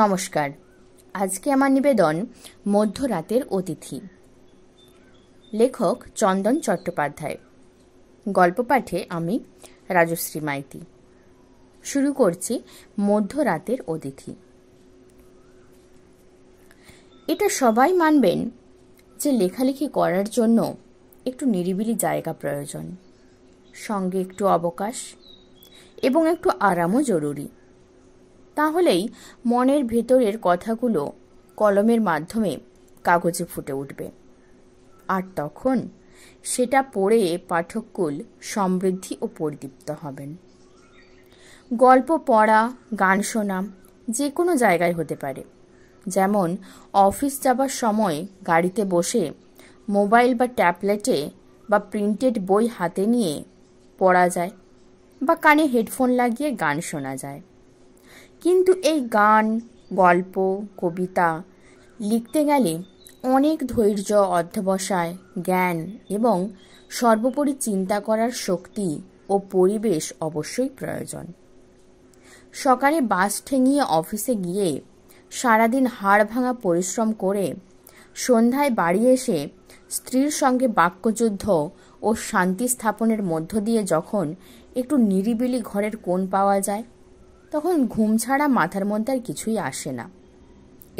নমস্কার আজকে আমার নিবেদন মধ্যরাতের অতিথি লেখক চন্দন চট্টোপাধ্যায় গল্প পাঠে আমি রাজশ্রী মাইতি শুরু করছি মধ্যরাতের অতিথি এটা সবাই মানবেন যে লেখালেখি করার জন্য একটু নিরিবিলি জায়গা প্রয়োজন সঙ্গে একটু অবকাশ এবং একটু আরামও জরুরি তাহলেই মনের ভেতরের কথাগুলো কলমের মাধ্যমে কাগজে ফুটে উঠবে আর তখন সেটা পড়ে পাঠককুল সমৃদ্ধি ও পরিদীপ্ত হবেন গল্প পড়া গান শোনা যে কোনো জায়গায় হতে পারে যেমন অফিস যাবার সময় গাড়িতে বসে মোবাইল বা ট্যাবলেটে বা প্রিন্টেড বই হাতে নিয়ে পড়া যায় বা কানে হেডফোন লাগিয়ে গান শোনা যায় কিন্তু এই গান গল্প কবিতা লিখতে গেলে অনেক ধৈর্য অধ্যবসায় জ্ঞান এবং সর্বোপরি চিন্তা করার শক্তি ও পরিবেশ অবশ্যই প্রয়োজন সকালে বাস ঠেঙিয়ে অফিসে গিয়ে সারাদিন হাড় ভাঙা পরিশ্রম করে সন্ধ্যায় বাড়ি এসে স্ত্রীর সঙ্গে বাক্যযুদ্ধ ও শান্তি স্থাপনের মধ্য দিয়ে যখন একটু নিরিবিলি ঘরের কোণ পাওয়া যায় তখন ঘুম ছাড়া মাথার মধ্যে আর কিছুই আসে না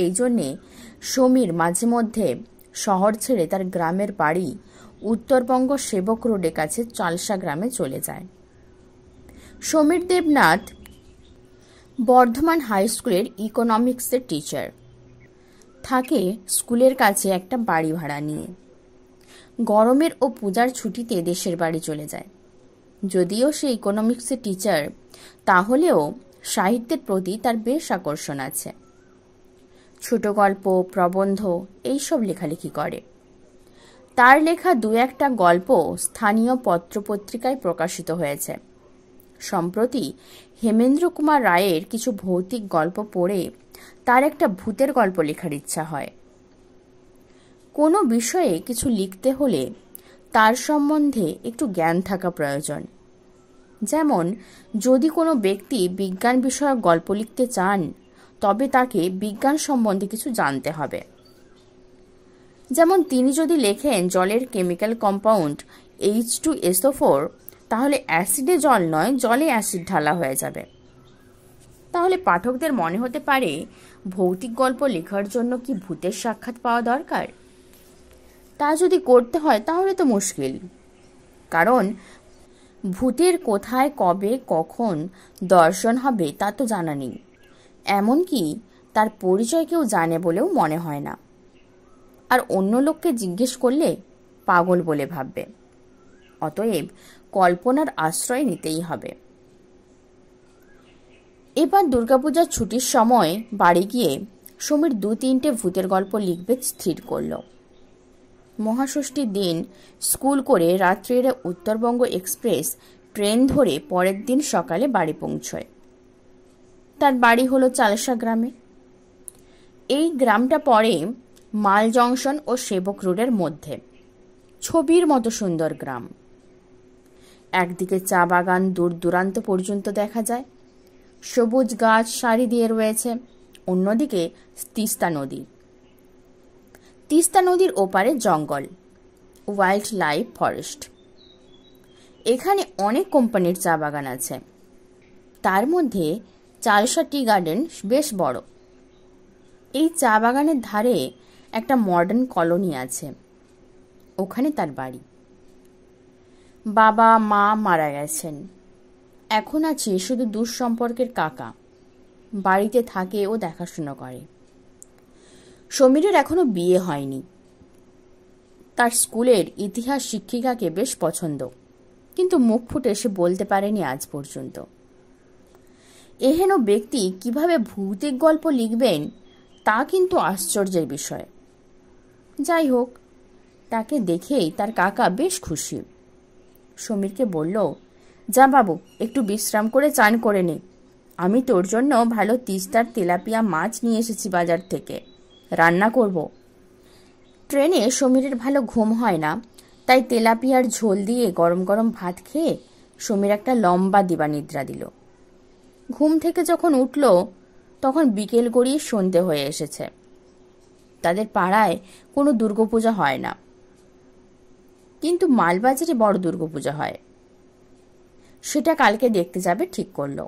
এই জন্যে সমীর মাঝে মধ্যে শহর ছেড়ে তার গ্রামের বাড়ি উত্তরবঙ্গ সেবক রোডের কাছে চালসা গ্রামে চলে যায় সমীর দেবনাথ বর্ধমান হাই স্কুলের ইকোনমিক্সের টিচার থাকে স্কুলের কাছে একটা বাড়ি ভাড়া নিয়ে গরমের ও পূজার ছুটিতে দেশের বাড়ি চলে যায় যদিও সে ইকোনমিক্সের টিচার তাহলেও সাহিত্যের প্রতি তার বেশ আকর্ষণ আছে ছোট গল্প প্রবন্ধ এইসব লেখালেখি করে তার লেখা দু একটা গল্প স্থানীয় পত্রপত্রিকায় প্রকাশিত হয়েছে সম্প্রতি হেমেন্দ্র কুমার রায়ের কিছু ভৌতিক গল্প পড়ে তার একটা ভূতের গল্প লেখার ইচ্ছা হয় কোনো বিষয়ে কিছু লিখতে হলে তার সম্বন্ধে একটু জ্ঞান থাকা প্রয়োজন যেমন যদি কোনো ব্যক্তি বিজ্ঞান বিষয়ক গল্প লিখতে চান তবে তাকে বিজ্ঞান সম্বন্ধে কিছু জানতে হবে যেমন তিনি যদি লেখেন জলের chemical compound H two S O four তাহলে অ্যাসিডে জল নয় জলে অ্যাসিড ঢালা হয়ে যাবে তাহলে পাঠকদের মনে হতে পারে ভৌতিক গল্প লেখার জন্য কি ভূতের সাক্ষাৎ পাওয়া দরকার তা যদি করতে হয় তাহলে তো মুশকিল কারণ ভূতের কোথায় কবে কখন দর্শন হবে তা তো জানা নেই এমনকি তার পরিচয় কেউ জানে বলেও মনে হয় না আর অন্য লোককে জিজ্ঞেস করলে পাগল বলে ভাববে অতএব কল্পনার আশ্রয় নিতেই হবে এবার দুর্গাপূজার ছুটির সময় বাড়ি গিয়ে সমীর দু তিনটে ভূতের গল্প লিখবে স্থির করলো মহাষষ্ঠীর দিন স্কুল করে রাত্রের উত্তরবঙ্গ এক্সপ্রেস ট্রেন ধরে পরের দিন সকালে বাড়ি পৌঁছয় তার বাড়ি হলো চালসা গ্রামে এই গ্রামটা পড়ে মাল জংশন ও সেবক রোডের মধ্যে ছবির মতো সুন্দর গ্রাম একদিকে চা বাগান দূর দূরান্ত পর্যন্ত দেখা যায় সবুজ গাছ সারি দিয়ে রয়েছে অন্যদিকে তিস্তা নদী তিস্তা নদীর ওপারে জঙ্গল ওয়াইল্ড লাইফ ফরেস্ট এখানে অনেক কোম্পানির চা বাগান আছে তার মধ্যে চালসা টি গার্ডেন বেশ বড় এই চা বাগানের ধারে একটা মডার্ন কলোনি আছে ওখানে তার বাড়ি বাবা মা মারা গেছেন এখন আছে শুধু দূর সম্পর্কের কাকা বাড়িতে থাকে ও দেখাশুনো করে সমীরের এখনো বিয়ে হয়নি তার স্কুলের ইতিহাস শিক্ষিকাকে বেশ পছন্দ কিন্তু মুখ ফুটে সে বলতে পারেনি আজ পর্যন্ত এহেন ব্যক্তি কিভাবে ভৌতিক গল্প লিখবেন তা কিন্তু আশ্চর্যের বিষয় যাই হোক তাকে দেখেই তার কাকা বেশ খুশি সমীরকে বলল যা বাবু একটু বিশ্রাম করে চান করে নে আমি তোর জন্য ভালো তিস্তার তেলাপিয়া মাছ নিয়ে এসেছি বাজার থেকে রান্না করব ট্রেনে সমীরের ভালো ঘুম হয় না তাই তেলাপিয়ার ঝোল দিয়ে গরম গরম ভাত খেয়ে সমীর একটা লম্বা দিবা নিদ্রা দিল ঘুম থেকে যখন উঠল তখন বিকেল গড়িয়ে সন্ধে হয়ে এসেছে তাদের পাড়ায় কোনো দুর্গাপূজা হয় না কিন্তু মালবাজারে বড় দুর্গাপূজা হয় সেটা কালকে দেখতে যাবে ঠিক করল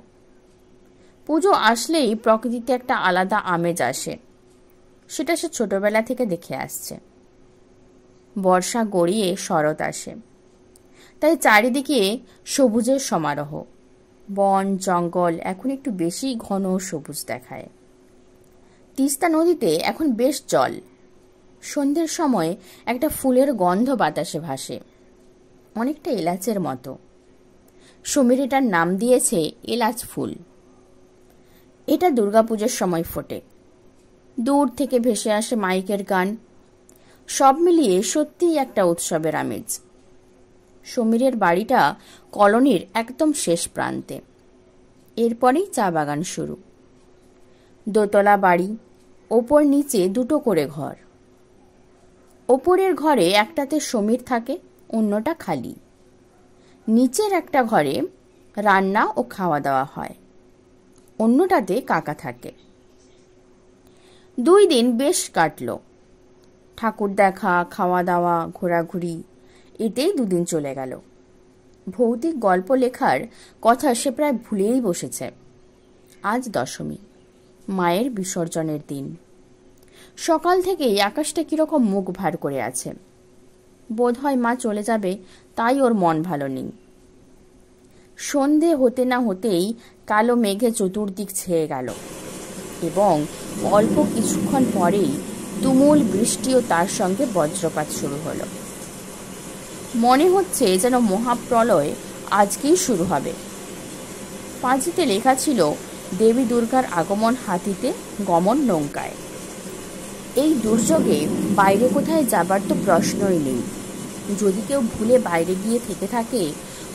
পুজো আসলেই প্রকৃতিতে একটা আলাদা আমেজ আসে সেটা সে ছোটবেলা থেকে দেখে আসছে বর্ষা গড়িয়ে শরৎ আসে তাই চারিদিকে সবুজের সমারোহ বন জঙ্গল এখন একটু বেশি ঘন সবুজ দেখায় তিস্তা নদীতে এখন বেশ জল সন্ধ্যের সময় একটা ফুলের গন্ধ বাতাসে ভাসে অনেকটা এলাচের মতো সমীর এটার নাম দিয়েছে এলাচ ফুল এটা দুর্গাপুজোর সময় ফোটে দূর থেকে ভেসে আসে মাইকের গান সব মিলিয়ে সত্যিই একটা উৎসবের আমেজ সমীরের বাড়িটা কলোনির একদম শেষ প্রান্তে এরপরেই চা বাগান শুরু দোতলা বাড়ি ওপর নিচে দুটো করে ঘর ওপরের ঘরে একটাতে সমীর থাকে অন্যটা খালি নিচের একটা ঘরে রান্না ও খাওয়া দাওয়া হয় অন্যটাতে কাকা থাকে দুই দিন বেশ কাটল ঠাকুর দেখা খাওয়া দাওয়া ঘোরাঘুরি এতেই দুদিন চলে গেল ভৌতিক গল্প লেখার কথা সে প্রায় ভুলেই বসেছে আজ দশমী মায়ের বিসর্জনের দিন সকাল থেকেই আকাশটা কীরকম মুখ ভার করে আছে বোধ হয় মা চলে যাবে তাই ওর মন ভালো নেই সন্ধে হতে না হতেই কালো মেঘে চতুর্দিক ছেয়ে গেল এবং অল্প কিছুক্ষণ পরেই তুমুল বৃষ্টি ও তার সঙ্গে বজ্রপাত শুরু হলো মনে হচ্ছে যেন মহাপ্রলয় আজকেই শুরু হবে পাঁচিতে লেখা ছিল দেবী দুর্গার আগমন হাতিতে গমন নৌকায় এই দুর্যোগে বাইরে কোথায় যাবার তো প্রশ্নই নেই যদি কেউ ভুলে বাইরে গিয়ে থেকে থাকে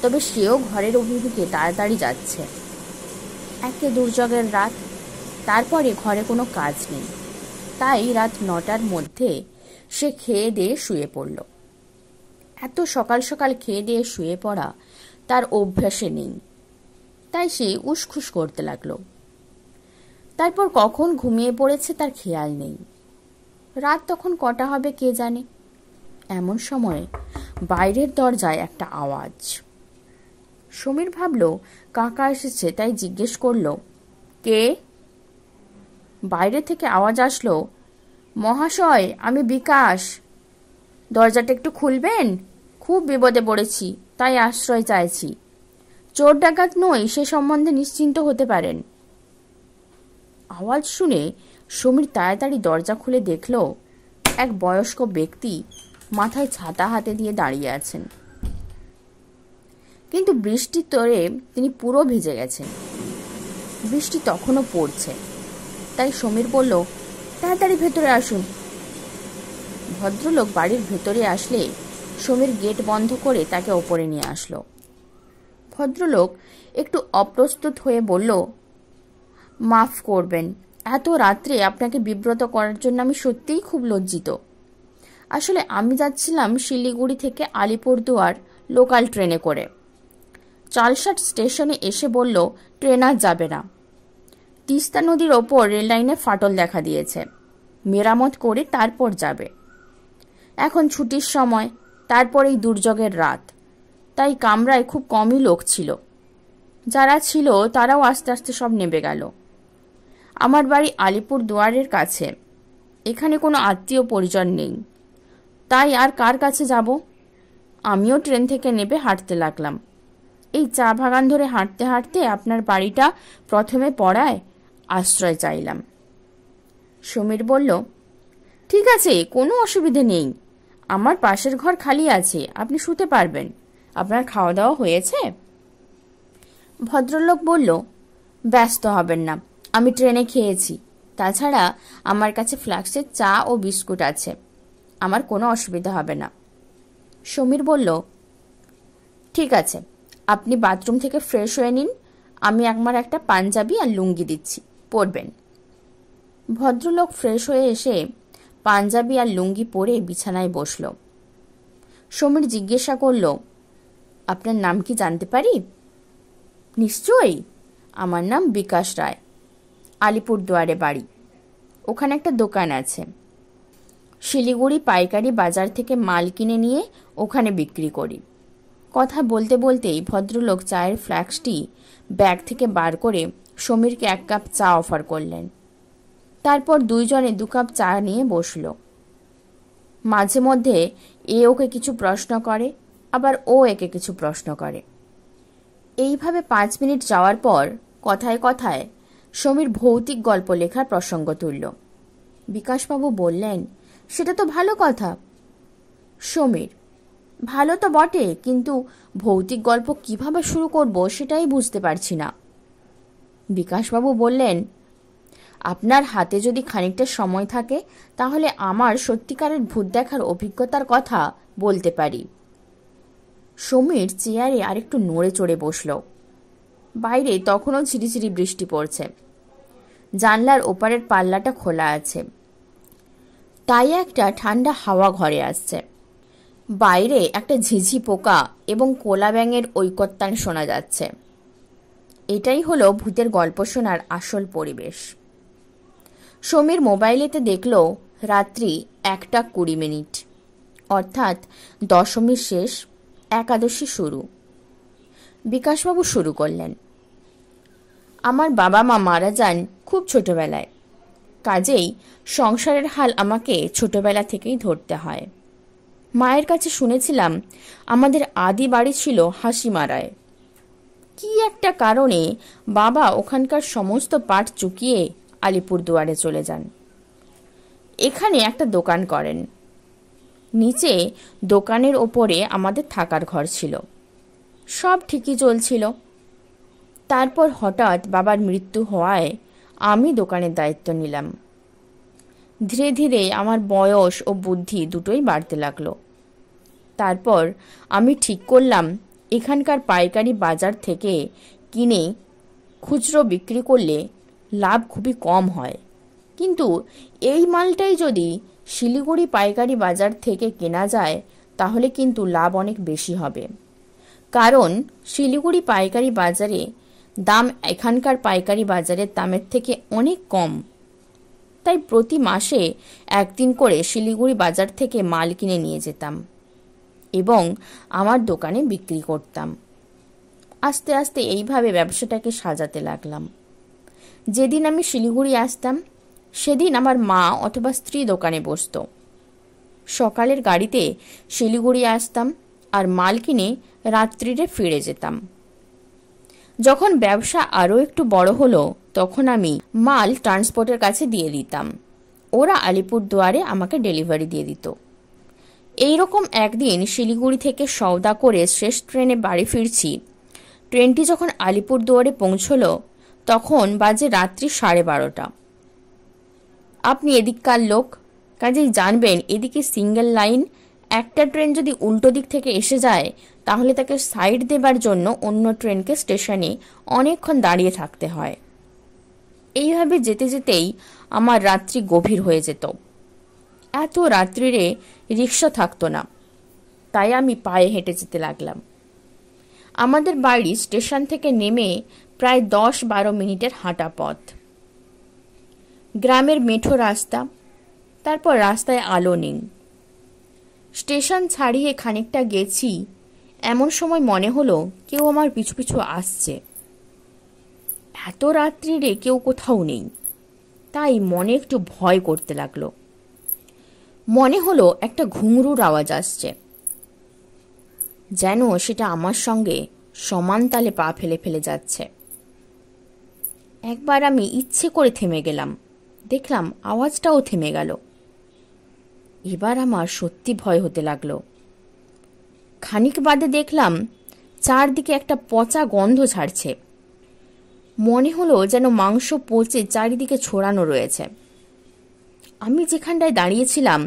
তবে সেও ঘরের অভিমুখে তাড়াতাড়ি যাচ্ছে একে দুর্যোগের রাত তারপরে ঘরে কোনো কাজ নেই তাই রাত নটার মধ্যে সে খেয়ে দিয়ে শুয়ে পড়ল এত সকাল সকাল খেয়ে দিয়ে শুয়ে পড়া তার অভ্যাসে নেই তাই সে উসখুস করতে লাগলো তারপর কখন ঘুমিয়ে পড়েছে তার খেয়াল নেই রাত তখন কটা হবে কে জানে এমন সময় বাইরের দরজায় একটা আওয়াজ সমীর ভাবল কাকা এসেছে তাই জিজ্ঞেস করল কে বাইরে থেকে আওয়াজ আসলো মহাশয় আমি বিকাশ দরজাটা একটু খুলবেন খুব বিপদে পড়েছি তাই আশ্রয় চাইছি চোর ডাকাত নই সে সম্বন্ধে নিশ্চিন্ত হতে পারেন আওয়াজ শুনে সমীর তাড়াতাড়ি দরজা খুলে দেখল এক বয়স্ক ব্যক্তি মাথায় ছাতা হাতে দিয়ে দাঁড়িয়ে আছেন কিন্তু বৃষ্টির তরে তিনি পুরো ভিজে গেছেন বৃষ্টি তখনও পড়ছে তাই সমীর বলল তাড়াতাড়ি ভেতরে আসুন ভদ্রলোক বাড়ির ভেতরে আসলে সমীর গেট বন্ধ করে তাকে ওপরে নিয়ে আসলো ভদ্রলোক একটু অপ্রস্তুত হয়ে বলল মাফ করবেন এত রাত্রে আপনাকে বিব্রত করার জন্য আমি সত্যিই খুব লজ্জিত আসলে আমি যাচ্ছিলাম শিলিগুড়ি থেকে আলিপুরদুয়ার লোকাল ট্রেনে করে চালসাট স্টেশনে এসে বলল ট্রেন আর যাবে না তিস্তা নদীর ওপর রেললাইনে ফাটল দেখা দিয়েছে মেরামত করে তারপর যাবে এখন ছুটির সময় তারপর এই দুর্যোগের রাত তাই কামরায় খুব কমই লোক ছিল যারা ছিল তারাও আস্তে আস্তে সব নেমে গেল আমার বাড়ি আলিপুর দুয়ারের কাছে এখানে কোনো আত্মীয় পরিজন নেই তাই আর কার কাছে যাব আমিও ট্রেন থেকে নেবে হাঁটতে লাগলাম এই চা বাগান ধরে হাঁটতে হাঁটতে আপনার বাড়িটা প্রথমে পড়ায় আশ্রয় চাইলাম সমীর বলল ঠিক আছে কোনো অসুবিধে নেই আমার পাশের ঘর খালি আছে আপনি শুতে পারবেন আপনার খাওয়া দাওয়া হয়েছে ভদ্রলোক বলল ব্যস্ত হবেন না আমি ট্রেনে খেয়েছি তাছাড়া আমার কাছে ফ্লাক্সের চা ও বিস্কুট আছে আমার কোনো অসুবিধা হবে না সমীর বলল ঠিক আছে আপনি বাথরুম থেকে ফ্রেশ হয়ে নিন আমি একমার একটা পাঞ্জাবি আর লুঙ্গি দিচ্ছি পরবেন ভদ্রলোক ফ্রেশ হয়ে এসে পাঞ্জাবি আর লুঙ্গি পরে বিছানায় বসল সমীর জিজ্ঞাসা করল আপনার নাম কি জানতে পারি নিশ্চয়ই আমার নাম বিকাশ রায় আলিপুরদুয়ারে বাড়ি ওখানে একটা দোকান আছে শিলিগুড়ি পাইকারি বাজার থেকে মাল কিনে নিয়ে ওখানে বিক্রি করি কথা বলতে বলতেই ভদ্রলোক চায়ের ফ্ল্যাক্সটি ব্যাগ থেকে বার করে সমীরকে এক কাপ চা অফার করলেন তারপর দুইজনে দু কাপ চা নিয়ে বসল মাঝে মধ্যে এ ওকে কিছু প্রশ্ন করে আবার ও একে কিছু প্রশ্ন করে এইভাবে পাঁচ মিনিট যাওয়ার পর কথায় কথায় সমীর ভৌতিক গল্প লেখার প্রসঙ্গ তুলল বিকাশবাবু বললেন সেটা তো ভালো কথা সমীর ভালো তো বটে কিন্তু ভৌতিক গল্প কিভাবে শুরু করব সেটাই বুঝতে পারছি না বিকাশবাবু বললেন আপনার হাতে যদি খানিকটা সময় থাকে তাহলে আমার সত্যিকারের ভূত দেখার অভিজ্ঞতার কথা বলতে পারি সমীর চেয়ারে আরেকটু নড়ে চড়ে বসল বাইরে তখনও ঝিরিঝিরি বৃষ্টি পড়ছে জানলার ওপারের পাল্লাটা খোলা আছে তাই একটা ঠান্ডা হাওয়া ঘরে আসছে বাইরে একটা ঝিঝি পোকা এবং কোলা ব্যাঙের ঐকত্যান শোনা যাচ্ছে এটাই হলো ভূতের গল্প শোনার আসল পরিবেশ সমীর মোবাইলেতে দেখল রাত্রি একটা কুড়ি মিনিট অর্থাৎ দশমীর শেষ একাদশী শুরু বিকাশবাবু শুরু করলেন আমার বাবা মা মারা যান খুব ছোটবেলায় কাজেই সংসারের হাল আমাকে ছোটবেলা থেকেই ধরতে হয় মায়ের কাছে শুনেছিলাম আমাদের আদি বাড়ি ছিল হাসিমারায় কি একটা কারণে বাবা ওখানকার সমস্ত পাট চুকিয়ে আলিপুরদুয়ারে চলে যান এখানে একটা দোকান করেন নিচে দোকানের ওপরে আমাদের থাকার ঘর ছিল সব ঠিকই চলছিল তারপর হঠাৎ বাবার মৃত্যু হওয়ায় আমি দোকানের দায়িত্ব নিলাম ধীরে ধীরে আমার বয়স ও বুদ্ধি দুটোই বাড়তে লাগলো তারপর আমি ঠিক করলাম এখানকার পাইকারি বাজার থেকে কিনে খুচরো বিক্রি করলে লাভ খুবই কম হয় কিন্তু এই মালটাই যদি শিলিগুড়ি পাইকারি বাজার থেকে কেনা যায় তাহলে কিন্তু লাভ অনেক বেশি হবে কারণ শিলিগুড়ি পাইকারি বাজারে দাম এখানকার পাইকারি বাজারের দামের থেকে অনেক কম তাই প্রতি মাসে একদিন করে শিলিগুড়ি বাজার থেকে মাল কিনে নিয়ে যেতাম এবং আমার দোকানে বিক্রি করতাম আস্তে আস্তে এইভাবে ব্যবসাটাকে সাজাতে লাগলাম যেদিন আমি শিলিগুড়ি আসতাম সেদিন আমার মা অথবা স্ত্রী দোকানে বসত সকালের গাড়িতে শিলিগুড়ি আসতাম আর মাল কিনে রাত্রিরে ফিরে যেতাম যখন ব্যবসা আরও একটু বড় হলো তখন আমি মাল ট্রান্সপোর্টের কাছে দিয়ে দিতাম ওরা আলিপুর দুয়ারে আমাকে ডেলিভারি দিয়ে দিত এইরকম একদিন শিলিগুড়ি থেকে সওদা করে শেষ ট্রেনে বাড়ি ফিরছি ট্রেনটি যখন আলিপুর দুয়ারে পৌঁছল তখন বাজে রাত্রি সাড়ে বারোটা আপনি এদিককার লোক কাজেই জানবেন এদিকে সিঙ্গেল লাইন একটা ট্রেন যদি উল্টো দিক থেকে এসে যায় তাহলে তাকে সাইড দেবার জন্য অন্য ট্রেনকে স্টেশনে অনেকক্ষণ দাঁড়িয়ে থাকতে হয় এইভাবে যেতে যেতেই আমার রাত্রি গভীর হয়ে যেত এত রাত্রিরে রিক্সা থাকতো না তাই আমি পায়ে হেঁটে যেতে লাগলাম আমাদের বাড়ি স্টেশন থেকে নেমে প্রায় দশ বারো মিনিটের হাঁটা পথ গ্রামের মেঠো রাস্তা তারপর রাস্তায় আলো নেই স্টেশন ছাড়িয়ে খানিকটা গেছি এমন সময় মনে হলো কেউ আমার পিছু পিছু আসছে এত রাত্রিরে কেউ কোথাও নেই তাই মনে একটু ভয় করতে লাগলো মনে হলো একটা ঘুঙরুর আওয়াজ আসছে যেন সেটা আমার সঙ্গে সমান তালে পা ফেলে ফেলে যাচ্ছে একবার আমি ইচ্ছে করে থেমে গেলাম দেখলাম আওয়াজটাও থেমে গেল এবার আমার সত্যি ভয় হতে লাগলো খানিক বাদে দেখলাম চারদিকে একটা পচা গন্ধ ছাড়ছে মনে হলো যেন মাংস পচে চারিদিকে ছড়ানো রয়েছে আমি যেখানটায় দাঁড়িয়েছিলাম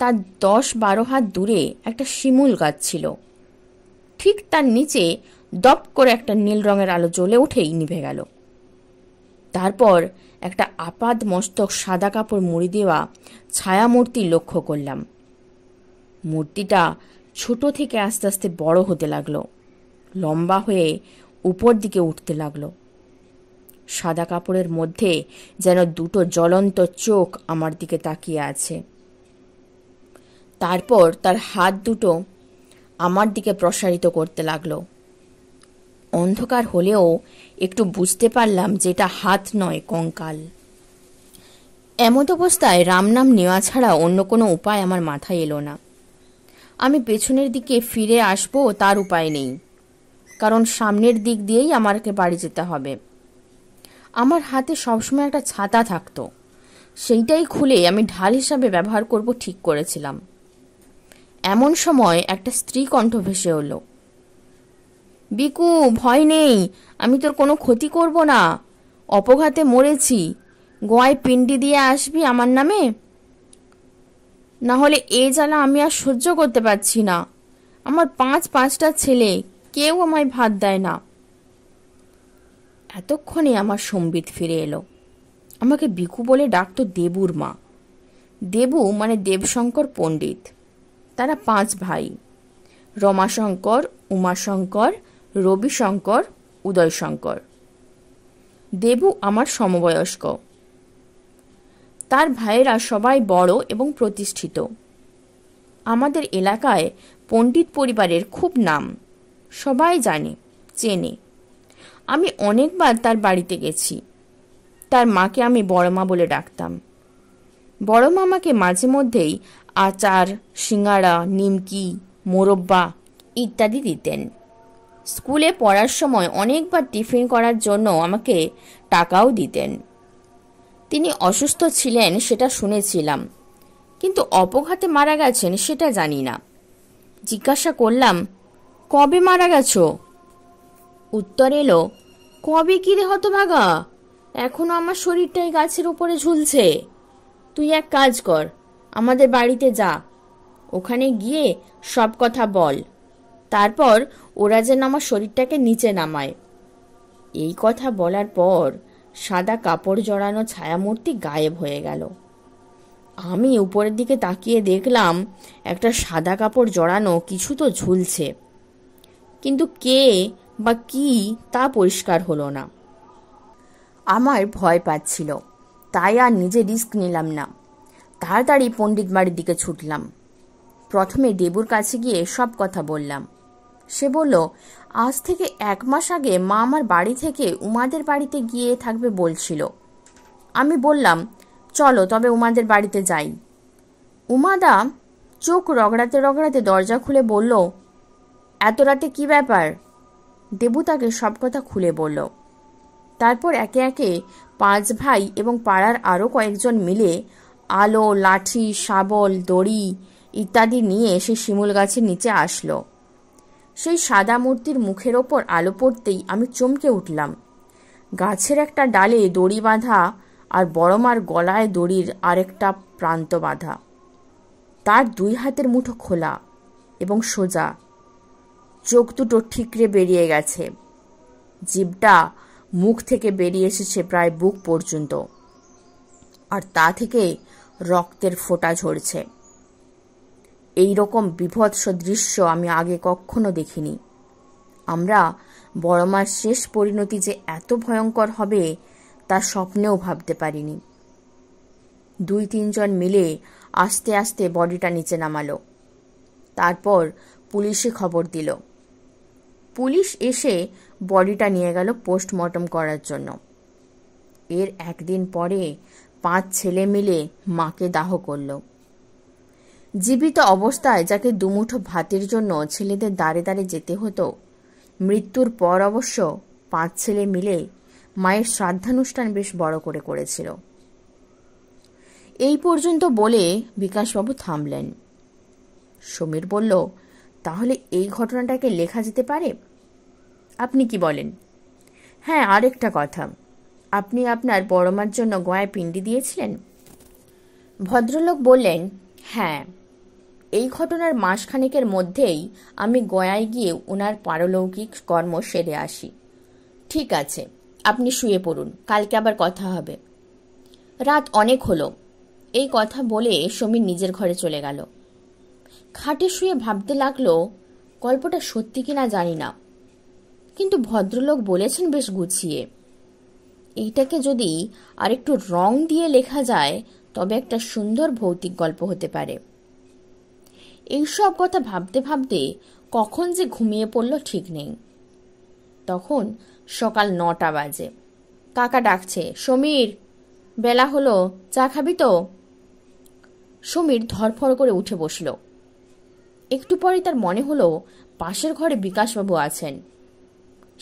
তার দশ বারো হাত দূরে একটা শিমুল গাছ ছিল ঠিক তার নিচে দপ করে একটা নীল রঙের আলো জ্বলে উঠেই নিভে গেল তারপর একটা আপাদ মস্তক সাদা কাপড় মুড়ি দেওয়া ছায়ামূর্তি লক্ষ্য করলাম মূর্তিটা ছোট থেকে আস্তে আস্তে বড় হতে লাগলো লম্বা হয়ে উপর দিকে উঠতে লাগলো সাদা কাপড়ের মধ্যে যেন দুটো জ্বলন্ত চোখ আমার দিকে তাকিয়ে আছে তারপর তার হাত দুটো আমার দিকে প্রসারিত করতে লাগলো অন্ধকার হলেও একটু বুঝতে পারলাম যেটা হাত নয় কঙ্কাল এমত অবস্থায় রামনাম নেওয়া ছাড়া অন্য কোনো উপায় আমার মাথায় এলো না আমি পেছনের দিকে ফিরে আসব তার উপায় নেই কারণ সামনের দিক দিয়েই আমাকে বাড়ি যেতে হবে আমার হাতে সবসময় একটা ছাতা থাকতো সেইটাই খুলে আমি ঢাল হিসাবে ব্যবহার করব ঠিক করেছিলাম এমন সময় একটা স্ত্রী কণ্ঠ ভেসে এলো বিকু ভয় নেই আমি তোর কোনো ক্ষতি করব না অপঘাতে মরেছি গোয়ায় পিণ্ডি দিয়ে আসবি আমার নামে না হলে এ জ্বালা আমি আর সহ্য করতে পারছি না আমার পাঁচ পাঁচটা ছেলে কেউ আমায় ভাত দেয় না এতক্ষণে আমার সম্বিত ফিরে এলো আমাকে বিকু বলে ডাকতো দেবুর মা দেবু মানে দেবশঙ্কর পণ্ডিত তারা পাঁচ ভাই রমাশঙ্কর উমাশঙ্কর রবিশঙ্কর উদয়শঙ্কর দেবু আমার সমবয়স্ক তার ভাইয়েরা সবাই বড় এবং প্রতিষ্ঠিত আমাদের এলাকায় পণ্ডিত পরিবারের খুব নাম সবাই জানে চেনে আমি অনেকবার তার বাড়িতে গেছি তার মাকে আমি বড়মা বলে ডাকতাম বড় মামাকে মাঝে মধ্যেই আচার শিঙাড়া নিমকি মোরব্বা ইত্যাদি দিতেন স্কুলে পড়ার সময় অনেকবার টিফিন করার জন্য আমাকে টাকাও দিতেন তিনি অসুস্থ ছিলেন সেটা শুনেছিলাম কিন্তু অপঘাতে মারা গেছেন সেটা জানি না জিজ্ঞাসা করলাম কবে মারা গেছ উত্তর এলো কবে কি রে হতভাগা এখনো আমার শরীরটাই গাছের উপরে ঝুলছে তুই এক কাজ কর আমাদের বাড়িতে যা ওখানে গিয়ে সব কথা বল তারপর ওরা যেন আমার শরীরটাকে নিচে নামায় এই কথা বলার পর সাদা কাপড় জড়ানো ছায়ামূর্তি গায়েব হয়ে গেল আমি উপরের দিকে তাকিয়ে দেখলাম একটা সাদা কাপড় জড়ানো কিছু তো ঝুলছে কিন্তু কে বা কি তা পরিষ্কার হলো না আমার ভয় পাচ্ছিল তাই আর নিজে রিস্ক নিলাম না তাড়াতাড়ি পণ্ডিত বাড়ির দিকে ছুটলাম প্রথমে দেবুর কাছে গিয়ে সব কথা বললাম সে বলল আজ থেকে এক মাস আগে মা আমার বাড়ি থেকে উমাদের বাড়িতে গিয়ে থাকবে বলছিল আমি বললাম চলো তবে উমাদের বাড়িতে যাই উমাদা চোখ রগড়াতে রগড়াতে দরজা খুলে বলল এত রাতে কি ব্যাপার দেবু তাকে সব কথা খুলে বলল তারপর একে একে পাঁচ ভাই এবং পাড়ার আরও কয়েকজন মিলে আলো লাঠি শাবল দড়ি ইত্যাদি নিয়ে সে শিমুল গাছের নিচে আসলো সেই সাদা মূর্তির মুখের ওপর আলো পড়তেই আমি চমকে উঠলাম গাছের একটা ডালে দড়ি বাঁধা আর বড়মার গলায় দড়ির আরেকটা প্রান্ত বাঁধা তার দুই হাতের মুঠো খোলা এবং সোজা চোখ দুটো ঠিকরে বেরিয়ে গেছে জীবটা মুখ থেকে বেরিয়ে এসেছে প্রায় বুক পর্যন্ত আর তা থেকে রক্তের ফোঁটা ঝরছে এই রকম বিভৎস দৃশ্য আমি আগে কখনো দেখিনি আমরা বড়মার শেষ পরিণতি যে এত ভয়ঙ্কর হবে তা স্বপ্নেও ভাবতে পারিনি দুই তিনজন মিলে আস্তে আস্তে বডিটা নিচে নামালো তারপর পুলিশে খবর দিল পুলিশ এসে বডিটা নিয়ে গেল পোস্টমর্টম করার জন্য এর একদিন পরে পাঁচ ছেলে মিলে মাকে দাহ করল জীবিত অবস্থায় যাকে দুমুঠো ভাতের জন্য ছেলেদের দাঁড়ে দাঁড়ে যেতে হতো মৃত্যুর পর অবশ্য পাঁচ ছেলে মিলে মায়ের শ্রাদ্ধানুষ্ঠান বেশ বড় করে করেছিল এই পর্যন্ত বলে বিকাশবাবু থামলেন সমীর বলল তাহলে এই ঘটনাটাকে লেখা যেতে পারে আপনি কি বলেন হ্যাঁ আরেকটা কথা আপনি আপনার বড়মার জন্য গয়ায় পিণ্ডি দিয়েছিলেন ভদ্রলোক বললেন হ্যাঁ এই ঘটনার মাসখানেকের মধ্যেই আমি গয়ায় গিয়ে ওনার পারলৌকিক কর্ম সেরে আসি ঠিক আছে আপনি শুয়ে পড়ুন কালকে আবার কথা হবে রাত অনেক হলো এই কথা বলে সমীর নিজের ঘরে চলে গেল খাটে শুয়ে ভাবতে লাগলো গল্পটা সত্যি কিনা জানি না কিন্তু ভদ্রলোক বলেছেন বেশ গুছিয়ে এইটাকে যদি আরেকটু রং দিয়ে লেখা যায় তবে একটা সুন্দর ভৌতিক গল্প হতে পারে এইসব কথা ভাবতে ভাবতে কখন যে ঘুমিয়ে পড়ল ঠিক নেই তখন সকাল নটা বাজে কাকা ডাকছে সমীর বেলা হলো চা খাবি তো সমীর ধরফর করে উঠে বসল একটু পরে তার মনে হলো পাশের ঘরে বিকাশবাবু আছেন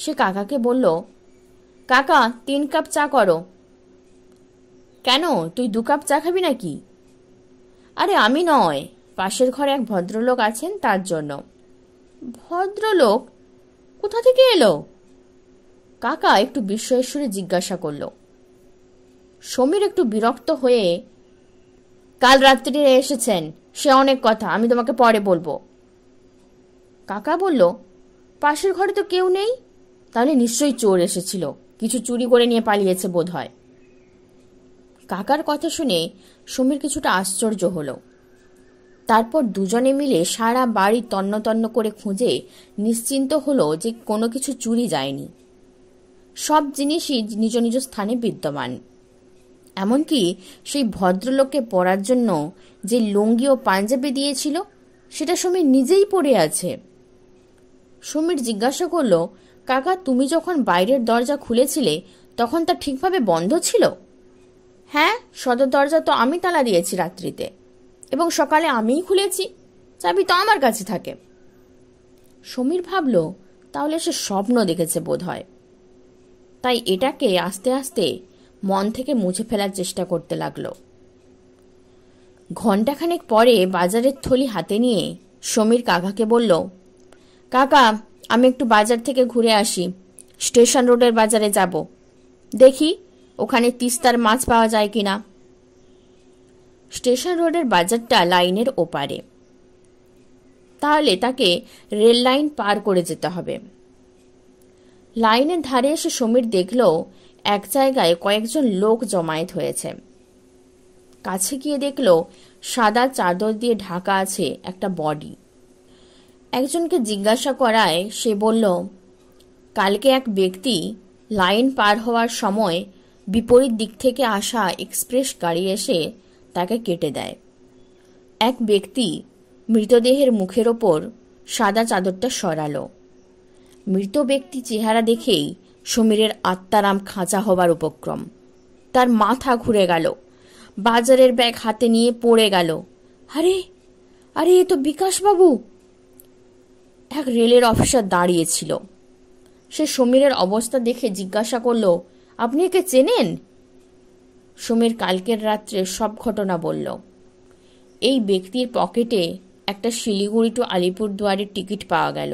সে কাকাকে বলল কাকা তিন কাপ চা করো কেন তুই দু কাপ চা খাবি নাকি আরে আমি নয় পাশের ঘরে এক ভদ্রলোক আছেন তার জন্য ভদ্রলোক কোথা থেকে এলো কাকা একটু বিস্ময়ের জিজ্ঞাসা করল সমীর একটু বিরক্ত হয়ে কাল রাত্রিরে এসেছেন সে অনেক কথা আমি তোমাকে পরে বলবো কাকা বলল পাশের ঘরে তো কেউ নেই তাহলে নিশ্চয়ই চোর এসেছিল কিছু চুরি করে নিয়ে পালিয়েছে বোধ হয় কাকার কথা শুনে সমীর কিছুটা আশ্চর্য হলো তারপর দুজনে মিলে সারা বাড়ি তন্ন তন্ন করে খুঁজে নিশ্চিন্ত হলো যে কোনো কিছু চুরি যায়নি সব জিনিসই নিজ নিজ স্থানে বিদ্যমান এমনকি সেই ভদ্রলোককে পড়ার জন্য যে লুঙ্গি ও পাঞ্জাবি দিয়েছিল সেটা সমীর নিজেই পড়ে আছে সমীর জিজ্ঞাসা করলো কাকা তুমি যখন বাইরের দরজা খুলেছিলে তখন তা ঠিকভাবে বন্ধ ছিল হ্যাঁ সদর দরজা তো আমি তালা দিয়েছি রাত্রিতে এবং সকালে আমিই খুলেছি চাবি তো আমার কাছে থাকে সমীর ভাবল তাহলে সে স্বপ্ন দেখেছে বোধ হয় তাই এটাকে আস্তে আস্তে মন থেকে মুছে ফেলার চেষ্টা করতে লাগলো ঘণ্টাখানেক পরে বাজারের থলি হাতে নিয়ে সমীর কাকাকে বলল কাকা আমি একটু বাজার থেকে ঘুরে আসি স্টেশন রোডের বাজারে যাব দেখি ওখানে তিস্তার মাছ পাওয়া যায় কি না স্টেশন রোডের বাজারটা লাইনের ওপারে তাহলে তাকে রেল লাইন পার করে যেতে হবে লাইনের ধারে এসে সমীর দেখল এক জায়গায় কয়েকজন লোক জমায়েত হয়েছে কাছে গিয়ে দেখল সাদা চাদর দিয়ে ঢাকা আছে একটা বডি একজনকে জিজ্ঞাসা করায় সে বলল কালকে এক ব্যক্তি লাইন পার হওয়ার সময় বিপরীত দিক থেকে আসা এক্সপ্রেস গাড়ি এসে তাকে কেটে দেয় এক ব্যক্তি মৃতদেহের মুখের ওপর সাদা চাদরটা সরালো মৃত ব্যক্তি চেহারা দেখেই সমীরের আত্মারাম খাঁচা হবার উপক্রম তার মাথা ঘুরে গেল বাজারের ব্যাগ হাতে নিয়ে পড়ে গেল আরে আরে এ তো বিকাশবাবু এক রেলের অফিসার দাঁড়িয়েছিল সে সমীরের অবস্থা দেখে জিজ্ঞাসা করল আপনি একে চেনেন সমীর কালকের রাত্রে সব ঘটনা বলল এই ব্যক্তির পকেটে একটা শিলিগুড়ি টু আলিপুরদুয়ারের টিকিট পাওয়া গেল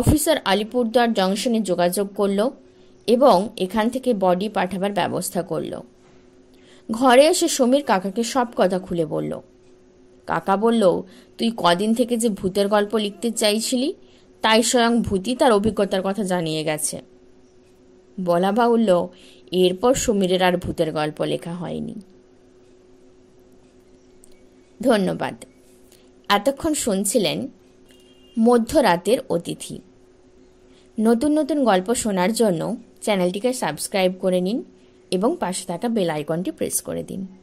অফিসার আলিপুরদুয়ার জংশনে যোগাযোগ করল এবং এখান থেকে বডি পাঠাবার ব্যবস্থা করল ঘরে এসে সমীর কাকাকে সব কথা খুলে বলল কাকা বলল তুই কদিন থেকে যে ভূতের গল্প লিখতে চাইছিলি তাই স্বয়ং ভূতি তার অভিজ্ঞতার কথা জানিয়ে গেছে বলা বাউল্য এরপর সমীরের আর ভূতের গল্প লেখা হয়নি ধন্যবাদ এতক্ষণ শুনছিলেন মধ্যরাতের অতিথি নতুন নতুন গল্প শোনার জন্য চ্যানেলটিকে সাবস্ক্রাইব করে নিন এবং পাশে থাকা বেল আইকনটি প্রেস করে দিন